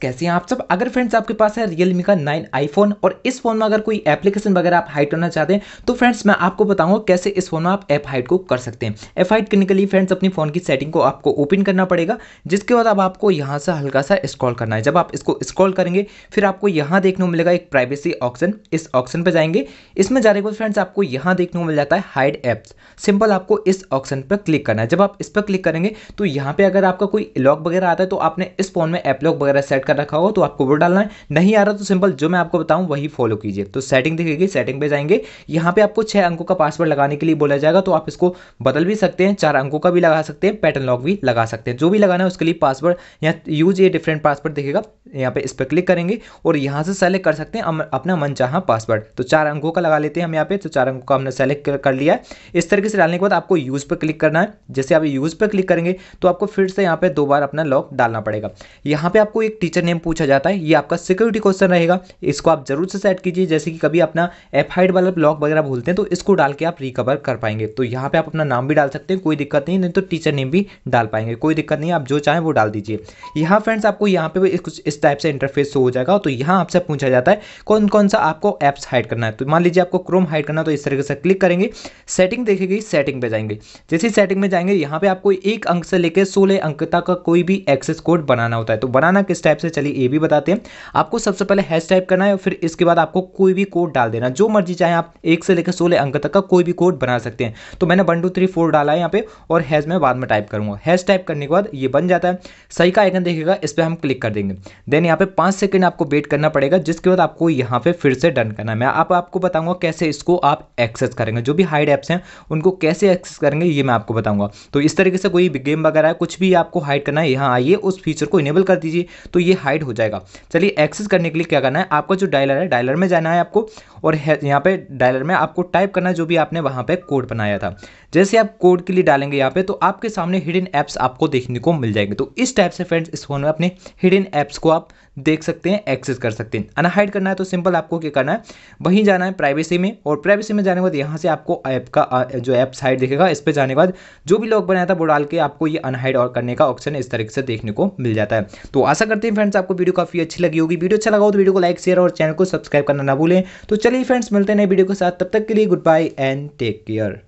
कैसे हैं आप सब अगर फ्रेंड्स आपके पास है रियलमी का आई आईफोन और इस फोन में अगर कोई एप्लीकेशन वगैरह आप हाइट करना चाहते हैं तो फ्रेंड्स मैं आपको बताऊंगा कैसे इस फोन में आप ऐप हाइट को कर सकते हैं ऐप हाइट करने के लिए फ्रेंड्स अपनी फोन की सेटिंग को आपको ओपन करना पड़ेगा जिसके बाद अब आपको यहाँ से हल्का सा स्क्रॉल करना है जब आप इसको स्क्रॉल करेंगे फिर आपको यहाँ देखने को मिलेगा एक प्राइवेसी ऑप्शन इस ऑप्शन पर जाएंगे इसमें जाने के बाद फ्रेंड्स आपको यहाँ देखने को मिल जाता है हाइड एप्स सिंपल आपको इस ऑप्शन पर क्लिक करना है जब आप इस पर क्लिक करेंगे तो यहाँ पे अगर आपका कोई लॉक वगैरह आता है तो आपने इस फोन में एप लॉक वगैरह सेट कर रखा हो तो आपको वो डालना है नहीं आ रहा तो सिंपल जो मैं आपको बताऊं वही फॉलो कीजिए तो सेटिंग दिखेगी सेटिंग पे जाएंगे यहाँ पे आपको छह अंकों का पासवर्ड लगाने के लिए बोला जाएगा तो आप इसको बदल भी सकते हैं चार अंकों का भी लगा सकते हैं पैटर्न लॉक भी लगा सकते हैं जो भी लगाना है उसके लिए पासवर्ड या यूज ये डिफरेंट पासवर्ड दिखेगा यहाँ पे इस पर क्लिक करेंगे और यहाँ से सेलेक्ट कर सकते हैं अपना मनचाहा पासवर्ड तो चार अंकों का लगा लेते हैं हम यहाँ पे तो चार अंकों का हमने सेलेक्ट कर लिया है इस तरीके से डालने के बाद आपको यूज़ पर क्लिक करना है जैसे आप यूज़ पर क्लिक करेंगे तो आपको फिर से यहाँ पे दो बार अपना लॉक डालना पड़ेगा यहाँ पे आपको एक टीचर फीचर नेम पूछा जाता है ये आपका सिक्योरिटी क्वेश्चन रहेगा इसको आप जरूर से सेट कीजिए जैसे कि कभी अपना एफ हाइड वाला ब्लॉक वगैरह भूलते हैं तो इसको डाल के आप रिकवर कर पाएंगे तो यहाँ पे आप अपना नाम भी डाल सकते हैं कोई दिक्कत नहीं नहीं तो टीचर नेम भी डाल पाएंगे कोई दिक्कत नहीं आप जो चाहें वो डाल दीजिए यहाँ फ्रेंड्स आपको यहाँ पे कुछ इस टाइप से इंटरफेस हो जाएगा तो यहाँ आपसे पूछा जाता है कौन कौन सा आपको एप्स हाइड करना है तो मान लीजिए आपको क्रोम हाइड करना तो इस तरीके से क्लिक करेंगे सेटिंग देखेगी सेटिंग पर जाएंगे जैसे सेटिंग में जाएंगे यहाँ पे आपको एक अंक से लेकर सोलह अंक तक का कोई भी एक्सेस कोड बनाना होता है तो बनाना किस टाइप से से चलिए ए भी बताते हैं आपको सबसे पहले हैश टाइप करना है और फिर इसके बाद आपको कोई भी कोड डाल देना जो मर्जी चाहे आप एक से लेकर सोलह अंक तक का कोई भी कोड बना सकते हैं तो मैंने वन टू थ्री फोर डाला है यहाँ पे और हैज में बाद में टाइप करूंगा हैश टाइप करने के बाद ये बन जाता है सही का आइकन देखेगा इस पर हम क्लिक कर देंगे देन यहाँ पे पांच सेकेंड आपको वेट करना पड़ेगा जिसके बाद आपको यहाँ पे फिर से डन करना है मैं आप आपको बताऊंगा कैसे इसको आप एक्सेस करेंगे जो भी हाइड ऐप्स हैं उनको कैसे एक्सेस करेंगे ये मैं आपको बताऊंगा तो इस तरीके से कोई गेम वगैरह कुछ भी आपको हाइड करना है यहाँ आइए उस फीचर को इनेबल कर दीजिए तो ये हाइड हो जाएगा चलिए एक्सेस करने के लिए क्या करना है आपका जो डायलर है डायलर में जाना है आपको और यहाँ पे डायलर में आपको टाइप करना जो भी आपने वहाँ पे कोड बनाया था जैसे आप कोड के लिए डालेंगे यहाँ पे तो आपके सामने हिडन ऐप्स आपको देखने को मिल जाएंगे तो इस टाइप से फ्रेंड्स इस फोन में अपने हिडन ऐप्स को आप देख सकते हैं एक्सेस कर सकते हैं अनहाइड करना है तो सिंपल आपको क्या करना है वहीं जाना है प्राइवेसी में और प्राइवेसी में जाने के बाद यहाँ से आपको ऐप का जो ऐप साइड देखेगा इस पर जाने के बाद जो भी लॉक बनाया था वो डाल के आपको ये अनहाइड और करने का ऑप्शन इस तरीके से देखने को मिल जाता है तो आशा करते हैं फ्रेंड्स फ्रेंड्स आपको वीडियो काफी अच्छी लगी होगी वीडियो अच्छा लगा हो तो वीडियो को लाइक शेयर और चैनल को सब्सक्राइब करना ना भूलें तो चलिए फ्रेंड्स मिलते हैं नए वीडियो के साथ तब तक के लिए good bye and take care